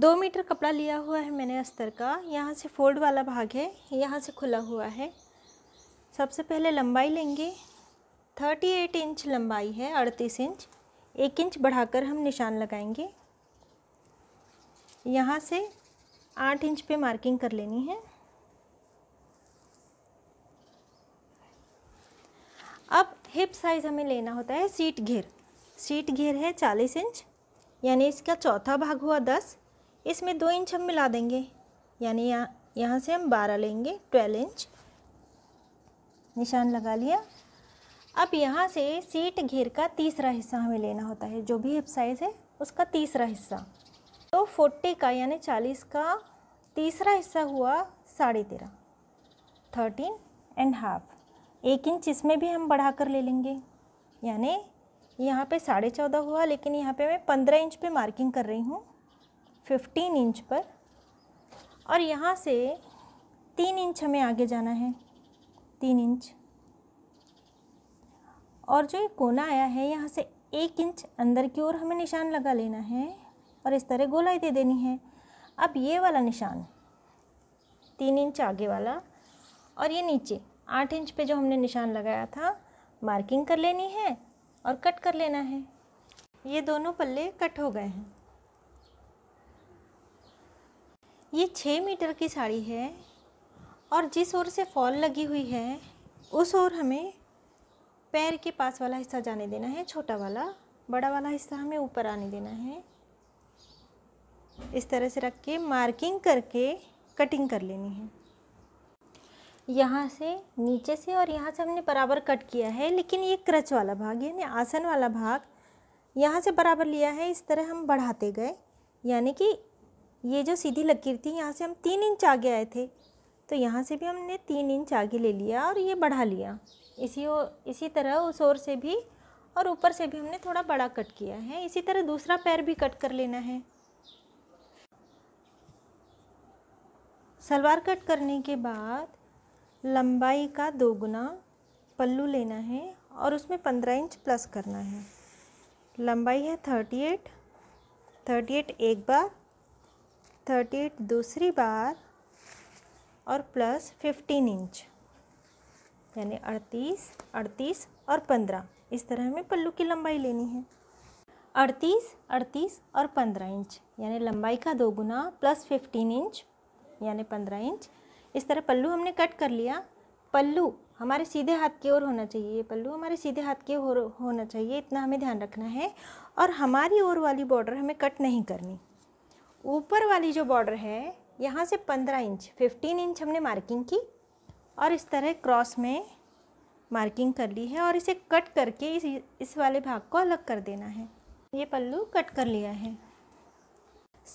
दो मीटर कपड़ा लिया हुआ है मैंने अस्तर का यहाँ से फोल्ड वाला भाग है यहाँ से खुला हुआ है सबसे पहले लंबाई लेंगे थर्टी एट इंच लंबाई है अड़तीस इंच एक इंच बढ़ाकर हम निशान लगाएंगे यहाँ से आठ इंच पे मार्किंग कर लेनी है अब हिप साइज़ हमें लेना होता है सीट घेर सीट घेर है चालीस इंच यानी इसका चौथा भाग हुआ दस इसमें दो इंच हम मिला देंगे यानी यहाँ यहाँ से हम बारह लेंगे ट्वेल्व इंच निशान लगा लिया अब यहाँ से सीट घेर का तीसरा हिस्सा हमें लेना होता है जो भी हिप साइज़ है उसका तीसरा हिस्सा तो फोर्टी का यानी चालीस का तीसरा हिस्सा हुआ साढ़े तेरह थर्टीन एंड हाफ एक इंच इसमें भी हम बढ़ा कर ले लेंगे यानी यहाँ पे साढ़े चौदह हुआ लेकिन यहाँ पे मैं पंद्रह इंच पे मार्किंग कर रही हूँ 15 इंच पर और यहाँ से तीन इंच हमें आगे जाना है तीन इंच और जो ये कोना आया है यहाँ से एक इंच अंदर की ओर हमें निशान लगा लेना है और इस तरह गोलाई दे देनी है अब ये वाला निशान तीन इंच आगे वाला और ये नीचे आठ इंच पे जो हमने निशान लगाया था मार्किंग कर लेनी है और कट कर लेना है ये दोनों पल्ले कट हो गए हैं ये छः मीटर की साड़ी है और जिस ओर से फॉल लगी हुई है उस ओर हमें पैर के पास वाला हिस्सा जाने देना है छोटा वाला बड़ा वाला हिस्सा हमें ऊपर आने देना है इस तरह से रख के मार्किंग करके कटिंग कर लेनी है यहाँ से नीचे से और यहाँ से हमने बराबर कट किया है लेकिन ये क्रच वाला भाग यानी आसन वाला भाग यहाँ से बराबर लिया है इस तरह हम बढ़ाते गए यानी कि ये जो सीधी लकीर थी यहाँ से हम तीन इंच आगे आए थे तो यहाँ से भी हमने तीन इंच आगे ले लिया और ये बढ़ा लिया इसी इसी तरह उस ओर से भी और ऊपर से भी हमने थोड़ा बड़ा कट किया है इसी तरह दूसरा पैर भी कट कर लेना है सलवार कट करने के बाद लंबाई का दोगुना पल्लू लेना है और उसमें पंद्रह इंच प्लस करना है लंबाई है थर्टी एट थर्टी एट एक बार थर्टी एट दूसरी बार और प्लस फिफ्टीन इंच यानी अड़तीस अड़तीस और पंद्रह इस तरह हमें पल्लू की लंबाई लेनी है अड़तीस अड़तीस और पंद्रह इंच यानी लंबाई का दो गुना प्लस फिफ्टीन इंच यानी पंद्रह इंच इस तरह पल्लू हमने कट कर लिया पल्लू हमारे सीधे हाथ की ओर होना चाहिए ये पल्लू हमारे सीधे हाथ की ओर होना चाहिए इतना हमें ध्यान रखना है और हमारी ओर वाली बॉर्डर हमें कट नहीं करनी ऊपर वाली जो बॉर्डर है यहाँ से पंद्रह इंच फिफ्टीन इंच हमने मार्किंग की और इस तरह क्रॉस में मार्किंग कर ली है और इसे कट करके इस इस वाले भाग को अलग कर देना है ये पल्लू कट कर लिया है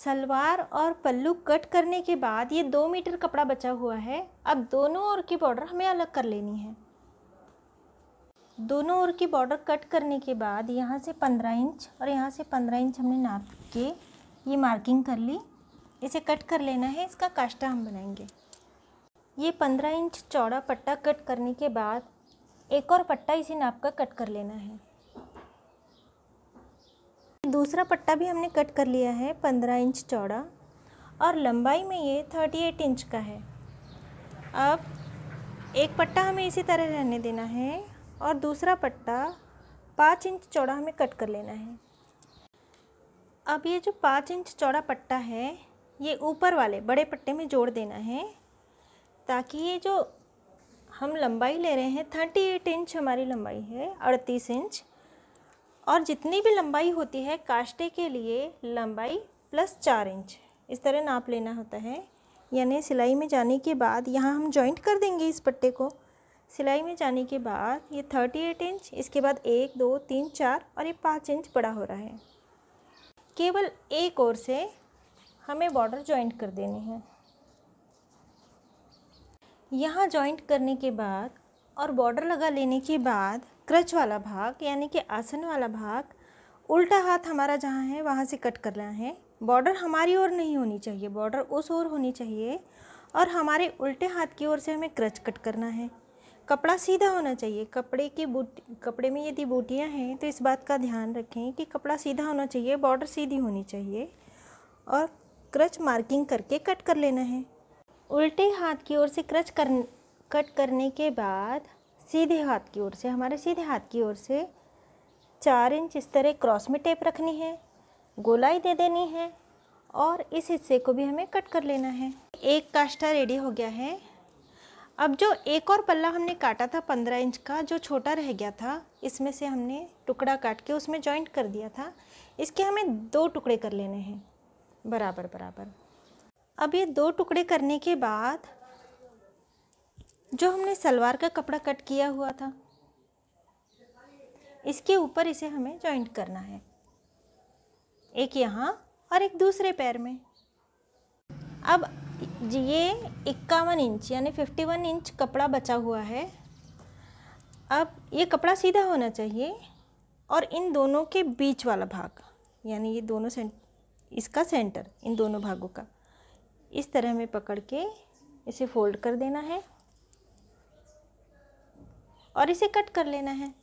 सलवार और पल्लू कट करने के बाद ये दो मीटर कपड़ा बचा हुआ है अब दोनों ओर की बॉर्डर हमें अलग कर लेनी है दोनों ओर की बॉर्डर कट करने के बाद यहाँ से पंद्रह इंच और यहाँ से पंद्रह इंच हमने नाप के ये मार्किंग कर ली इसे कट कर लेना है इसका काष्टा हम बनाएंगे ये पंद्रह इंच चौड़ा पट्टा कट करने के बाद एक और पट्टा इसी नाप का कट कर लेना है दूसरा पट्टा भी हमने कट कर लिया है पंद्रह इंच चौड़ा और लंबाई में ये थर्टी एट इंच का है अब एक पट्टा हमें इसी तरह रहने देना है और दूसरा पट्टा पाँच इंच चौड़ा हमें कट कर लेना है अब ये जो पाँच इंच चौड़ा पट्टा है ये ऊपर वाले बड़े पट्टे में जोड़ देना है ताकि ये जो हम लंबाई ले रहे हैं थर्टी एट इंच हमारी लंबाई है अड़तीस इंच और जितनी भी लंबाई होती है कास्टे के लिए लंबाई प्लस चार इंच इस तरह नाप लेना होता है यानी सिलाई में जाने के बाद यहाँ हम जॉइंट कर देंगे इस पट्टे को सिलाई में जाने के बाद ये थर्टी एट इंच इसके बाद एक दो तीन चार और ये पाँच इंच बड़ा हो रहा है केवल एक ओर से हमें बॉर्डर जॉइंट कर देनी है यहाँ जॉइंट करने के बाद और बॉर्डर लगा लेने के बाद क्रच वाला भाग यानी कि आसन वाला भाग उल्टा हाथ हमारा जहाँ है वहाँ से कट करना है बॉर्डर हमारी ओर नहीं होनी चाहिए बॉर्डर उस ओर होनी चाहिए और हमारे उल्टे हाथ की ओर से हमें क्रच कट करना है कपड़ा सीधा होना चाहिए कपड़े की बूटी कपड़े में यदि बूटियाँ हैं तो इस बात का ध्यान रखें कि कपड़ा सीधा होना चाहिए बॉर्डर सीधी होनी चाहिए और क्रच मार्किंग करके कट कर लेना है उल्टे हाथ की ओर से क्रच कर कट करने के बाद सीधे हाथ की ओर से हमारे सीधे हाथ की ओर से चार इंच इस तरह क्रॉस में टेप रखनी है गोलाई दे देनी है और इस हिस्से को भी हमें कट कर लेना है एक काष्ठा रेडी हो गया है अब जो एक और पल्ला हमने काटा था पंद्रह इंच का जो छोटा रह गया था इसमें से हमने टुकड़ा काट के उसमें जॉइंट कर दिया था इसके हमें दो टुकड़े कर लेने हैं बराबर बराबर अब ये दो टुकड़े करने के बाद जो हमने सलवार का कपड़ा कट किया हुआ था इसके ऊपर इसे हमें जॉइंट करना है एक यहाँ और एक दूसरे पैर में अब ये इक्यावन इंच यानी फिफ्टी वन इंच कपड़ा बचा हुआ है अब ये कपड़ा सीधा होना चाहिए और इन दोनों के बीच वाला भाग यानी ये दोनों सेंट इसका सेंटर इन दोनों भागों का इस तरह में पकड़ के इसे फोल्ड कर देना है और इसे कट कर लेना है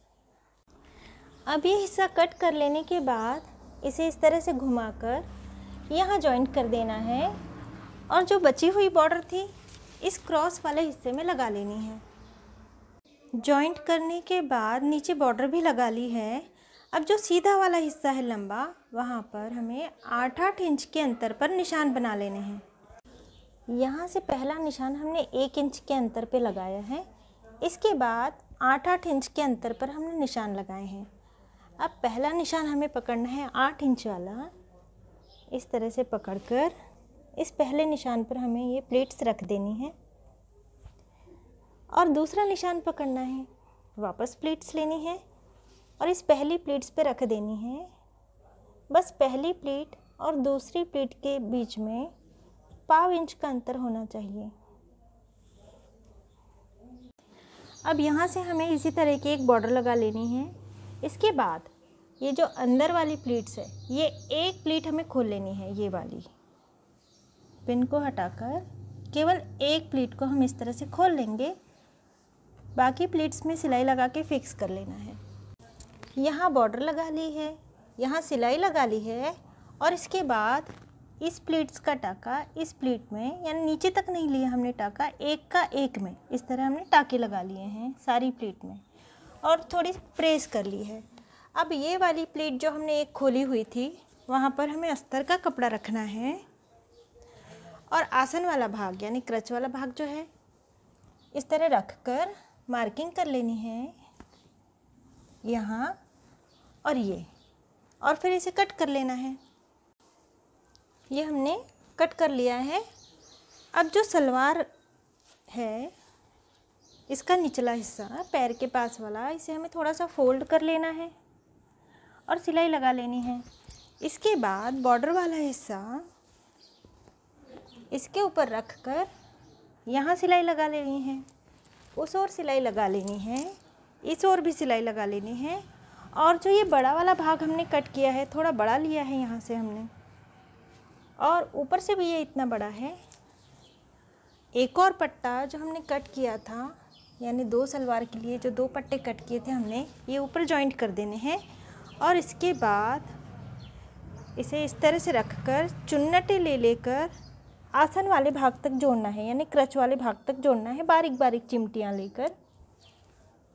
अब ये हिस्सा कट कर लेने के बाद इसे इस तरह से घुमाकर यहाँ ज्वाइंट कर देना है और जो बची हुई बॉर्डर थी इस क्रॉस वाले हिस्से में लगा लेनी है जॉइंट करने के बाद नीचे बॉर्डर भी लगा ली है अब जो सीधा वाला हिस्सा है लंबा वहाँ पर हमें आठ आठ इंच के अंतर पर निशान बना लेने हैं यहाँ से पहला निशान हमने एक इंच के अंतर पर लगाया है इसके बाद आठ आठ इंच के अंतर पर हमने निशान लगाए हैं अब पहला निशान हमें पकड़ना है आठ इंच वाला इस तरह से पकड़कर इस पहले निशान पर हमें ये प्लेट्स रख देनी है और दूसरा निशान पकड़ना है वापस प्लेट्स लेनी है और इस पहली प्लेट्स पर रख देनी है बस पहली प्लेट और दूसरी प्लेट के बीच में पाव इंच का अंतर होना चाहिए अब यहाँ से हमें इसी तरह की एक बॉर्डर लगा लेनी है इसके बाद ये जो अंदर वाली प्लेट्स है ये एक प्लेट हमें खोल लेनी है ये वाली पिन को हटाकर केवल एक प्लीट को हम इस तरह से खोल लेंगे बाकी प्लीट्स में सिलाई लगा के फिक्स कर लेना है यहाँ बॉर्डर लगा ली है यहाँ सिलाई लगा ली है और इसके बाद इस प्लीट्स का टाका इस प्लीट में यानी नीचे तक नहीं लिया हमने टाका एक का एक में इस तरह हमने टाके लगा लिए हैं सारी प्लीट में और थोड़ी प्रेस कर ली है अब ये वाली प्लेट जो हमने एक खोली हुई थी वहाँ पर हमें अस्तर का कपड़ा रखना है और आसन वाला भाग यानी क्रच वाला भाग जो है इस तरह रख कर मार्किंग कर लेनी है यहाँ और ये और फिर इसे कट कर लेना है ये हमने कट कर लिया है अब जो सलवार है इसका निचला हिस्सा पैर के पास वाला इसे हमें थोड़ा सा फोल्ड कर लेना है और सिलाई लगा लेनी है इसके बाद बॉर्डर वाला हिस्सा इसके ऊपर रख कर यहाँ सिलाई लगा लेनी है उस और सिलाई लगा लेनी है इस और भी सिलाई लगा लेनी है और जो ये बड़ा वाला भाग हमने कट किया है थोड़ा बड़ा लिया है यहाँ से हमने और ऊपर से भी ये इतना बड़ा है एक और पट्टा जो हमने कट किया था यानी दो सलवार के लिए जो दो पट्टे कट किए थे हमने ये ऊपर जॉइंट कर देने हैं और इसके बाद इसे इस तरह से रख कर चुन्नटे ले लेकर आसन वाले भाग तक जोड़ना है यानी क्रच वाले भाग तक जोड़ना है बारीक बारीक चिमटियाँ लेकर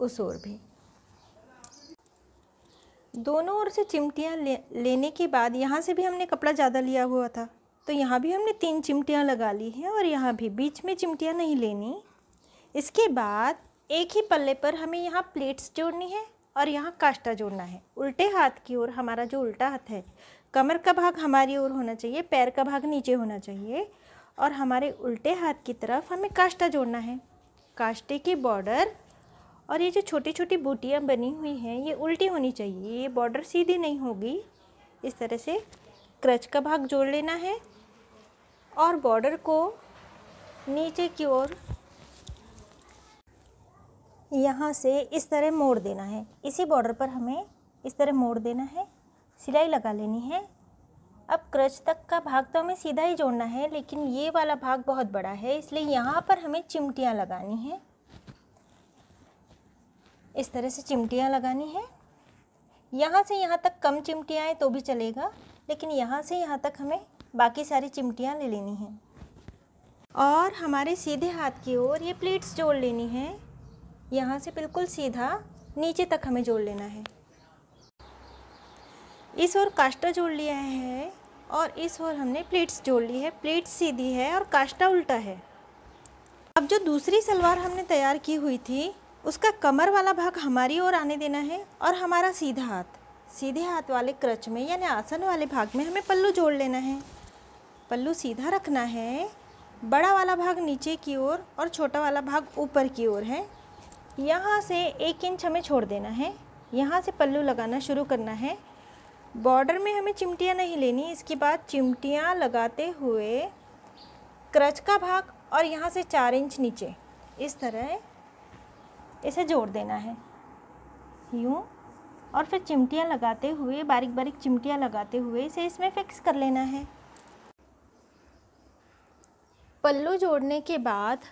उस ओर भी दोनों ओर से चिमटियाँ ले, लेने के बाद यहाँ से भी हमने कपड़ा ज़्यादा लिया हुआ था तो यहाँ भी हमने तीन चिमटियाँ लगा ली हैं और यहाँ भी बीच में चिमटियाँ नहीं लेनी इसके बाद एक ही पल्ले पर हमें यहाँ प्लेट्स जोड़नी है और यहाँ काष्टा जोड़ना है उल्टे हाथ की ओर हमारा जो उल्टा हाथ है कमर का भाग हमारी ओर होना चाहिए पैर का भाग नीचे होना चाहिए और हमारे उल्टे हाथ की तरफ हमें काष्टा जोड़ना है काष्टे की बॉर्डर और ये जो छोटी छोटी बूटियाँ बनी हुई हैं ये उल्टी होनी चाहिए ये बॉर्डर सीधी नहीं होगी इस तरह से क्रच का भाग जोड़ लेना है और बॉर्डर को नीचे की ओर यहाँ से इस तरह मोड़ देना है इसी बॉर्डर पर हमें इस तरह मोड़ देना है सिलाई लगा लेनी है क्रच तक का भाग तो हमें सीधा ही जोड़ना है लेकिन ये वाला भाग बहुत बड़ा है इसलिए यहाँ पर हमें चिमटियाँ लगानी हैं इस तरह से चिमटियाँ लगानी हैं यहाँ से यहाँ तक कम चिमटियाँ आए तो भी चलेगा लेकिन यहाँ से यहाँ तक हमें बाकी सारी चिमटियाँ ले लेनी हैं और हमारे सीधे हाथ की ओर ये प्लेट्स जोड़ लेनी है यहाँ से बिल्कुल सीधा नीचे तक हमें जोड़ लेना है इस ओर कास्टा जोड़ लिया है और इस ओर हमने प्लेट्स जोड़ ली है प्लेट्स सीधी है और काष्टा उल्टा है अब जो दूसरी सलवार हमने तैयार की हुई थी उसका कमर वाला भाग हमारी ओर आने देना है और हमारा सीधा हाथ सीधे हाथ वाले क्रच में यानी आसन वाले भाग में हमें पल्लू जोड़ लेना है पल्लू सीधा रखना है बड़ा वाला भाग नीचे की ओर और, और छोटा वाला भाग ऊपर की ओर है यहाँ से एक इंच हमें छोड़ देना है यहाँ से पल्लू लगाना शुरू करना है बॉर्डर में हमें चिमटियाँ नहीं लेनी इसके बाद चिमटियाँ लगाते हुए क्रच का भाग और यहाँ से चार इंच नीचे इस तरह इसे जोड़ देना है यूँ और फिर चिमटियाँ लगाते हुए बारीक बारीक चिमटियाँ लगाते हुए इसे इसमें फिक्स कर लेना है पल्लू जोड़ने के बाद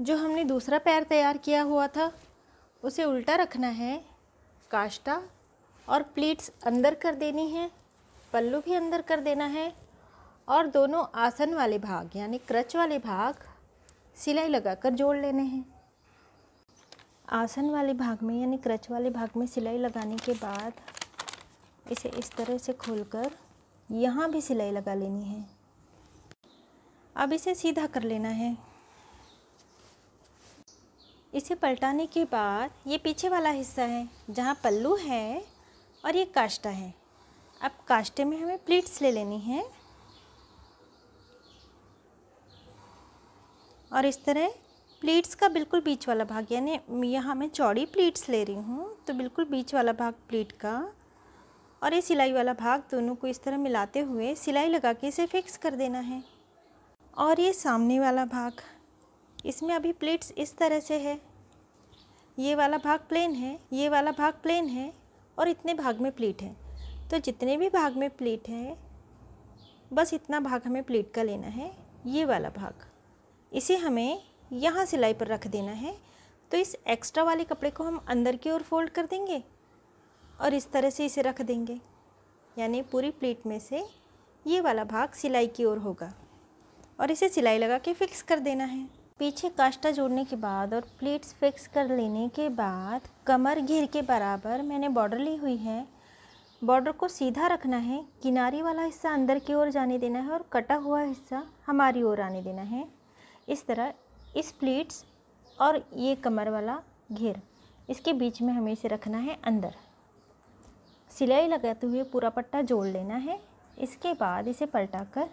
जो हमने दूसरा पैर तैयार किया हुआ था उसे उल्टा रखना है काष्टा और प्लीट्स अंदर कर देनी है पल्लू भी अंदर कर देना है और दोनों आसन वाले भाग यानी क्रच वाले भाग सिलाई लगाकर जोड़ लेने हैं आसन वाले भाग में यानी क्रच वाले भाग में सिलाई लगाने के बाद इसे इस तरह से खोलकर यहाँ भी सिलाई लगा लेनी है अब इसे सीधा कर लेना है इसे पलटाने के बाद ये पीछे वाला हिस्सा है जहाँ पल्लू है और ये काष्टा है अब काष्टे में हमें प्लीट्स ले लेनी है और इस तरह प्लीट्स का बिल्कुल बीच वाला भाग यानी यहाँ मैं चौड़ी प्लीट्स ले रही हूँ तो बिल्कुल बीच वाला भाग प्लीट का और ये सिलाई वाला भाग दोनों को इस तरह मिलाते हुए सिलाई लगा के इसे फिक्स कर देना है और ये सामने वाला भाग इसमें अभी प्लेट्स इस तरह से है ये वाला भाग प्लेन है ये वाला भाग प्लेन है और इतने भाग में प्लीट है तो जितने भी भाग में प्लीट है बस इतना भाग हमें प्लीट का लेना है ये वाला भाग इसे हमें यहाँ सिलाई पर रख देना है तो इस एक्स्ट्रा वाले कपड़े को हम अंदर की ओर फोल्ड कर देंगे और इस तरह से इसे रख देंगे यानी पूरी प्लीट में से ये वाला भाग सिलाई की ओर होगा और इसे सिलाई लगा के फिक्स कर देना है पीछे काष्टा जोड़ने के बाद और प्लेट्स फिक्स कर लेने के बाद कमर घेर के बराबर मैंने बॉर्डर ली हुई है बॉर्डर को सीधा रखना है किनारी वाला हिस्सा अंदर की ओर जाने देना है और कटा हुआ हिस्सा हमारी ओर आने देना है इस तरह इस प्लेट्स और ये कमर वाला घेर इसके बीच में हमें इसे रखना है अंदर सिलाई लगाते हुए पूरा पट्टा जोड़ लेना है इसके बाद इसे पलटा कर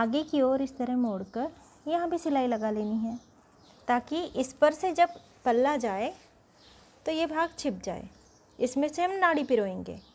आगे की ओर इस तरह मोड़कर यहाँ भी सिलाई लगा लेनी है ताकि इस पर से जब पल्ला जाए तो ये भाग छिप जाए इसमें से हम नाड़ी पिरोएंगे